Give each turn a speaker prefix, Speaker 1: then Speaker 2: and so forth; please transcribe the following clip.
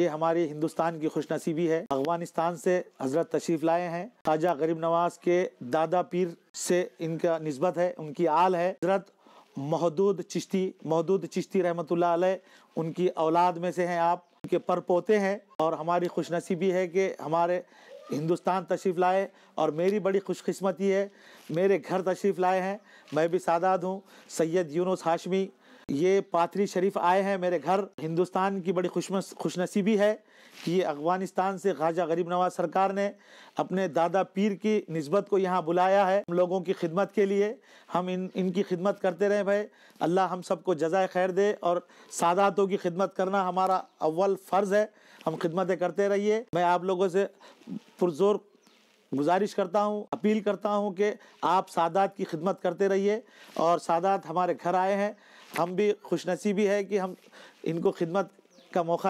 Speaker 1: ये हमारे हिंदुस्तान की खुशनसीबी है अफगानिस्तान से हजरत तशरीफ लाए हैं ताजा गरीब नवाज के दादा पीर से इनका नस्बत है उनकी आल है हजरत महदूद चिश्ती महदूद चिश्ती रहमत उनकी औलाद में से हैं आप उनके पर पोते हैं और हमारी खुशनसीबी है कि हमारे हिंदुस्तान तशरीफ़ लाए और मेरी बड़ी खुशकस्मती है मेरे घर तशरीफ़ लाए हैं मैं भी सादात हूँ सैयद यूनुस हाशमी ये पाथरी शरीफ आए हैं मेरे घर हिंदुस्तान की बड़ी खुश खुशनसीबी है कि ये अफगानिस्तान से ख्वाजा गरीब नवाज सरकार ने अपने दादा पीर की नस्बत को यहाँ बुलाया है हम लोगों की खिदमत के लिए हम इन इनकी खिदमत करते रहे भाई अल्लाह हम सबको जजाय खैर दे और सादातों की खिदमत करना हमारा अव्वल फ़र्ज़ है हम खिदमतें करते रहिए मैं आप लोगों से पुरजोर गुजारिश करता हूँ अपील करता हूँ कि आप सादात की खिदमत करते रहिए और सादात हमारे घर आए हैं हम भी खुशनसीबी है कि हम इनको खिदमत का मौका